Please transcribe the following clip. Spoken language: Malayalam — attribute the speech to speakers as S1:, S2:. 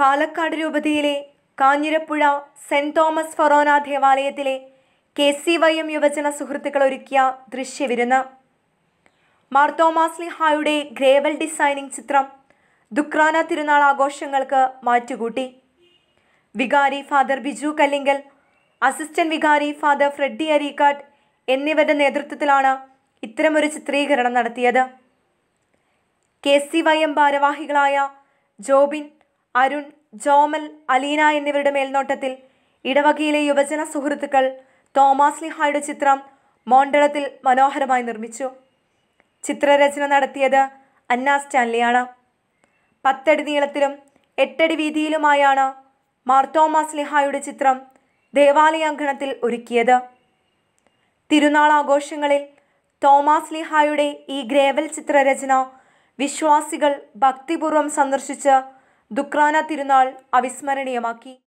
S1: പാലക്കാട് രൂപതയിലെ കാഞ്ഞിരപ്പുഴ സെൻറ് തോമസ് ഫൊറോന ദേവാലയത്തിലെ കെ സി വൈ എം യുവജന സുഹൃത്തുക്കൾ ഒരുക്കിയ ദൃശ്യവിരുന്ന് മാർത്തോമാസ്ലിഹായുടെ ഗ്രേവൽ ഡിസൈനിങ് ചിത്രം ദുക്രാന തിരുനാൾ ആഘോഷങ്ങൾക്ക് മാറ്റുകൂട്ടി വികാരി ഫാദർ ബിജു കല്ലിങ്കൽ അസിസ്റ്റന്റ് വികാരി ഫാദർ ഫ്രെഡി അരീക്കാട്ട് എന്നിവരുടെ നേതൃത്വത്തിലാണ് ഇത്തരമൊരു ചിത്രീകരണം നടത്തിയത് കെ സി വൈ എം ഭാരവാഹികളായ ജോബിൻ അരുൺ ജോമൽ അലീന എന്നിവരുടെ മേൽനോട്ടത്തിൽ ഇടവകയിലെ യുവജന സുഹൃത്തുക്കൾ തോമാസ് ലിഹായുടെ ചിത്രം മോണ്ടളത്തിൽ മനോഹരമായി നിർമ്മിച്ചു ചിത്രരചന നടത്തിയത് അന്ന സ്റ്റാൻലിയാണ് പത്തടി നീളത്തിലും എട്ടടി വീതിയിലുമായാണ് മാർത്തോമാസ് ലിഹായുടെ ചിത്രം ദേവാലയാങ്കണത്തിൽ ഒരുക്കിയത് തിരുനാൾ ആഘോഷങ്ങളിൽ തോമാസ് ലിഹായുടെ ഈ ഗ്രേവൽ ചിത്രരചന വിശ്വാസികൾ ഭക്തിപൂർവ്വം സന്ദർശിച്ച് ദുക്രാന തിരുനാൾ അവിസ്മരണീയമാക്കി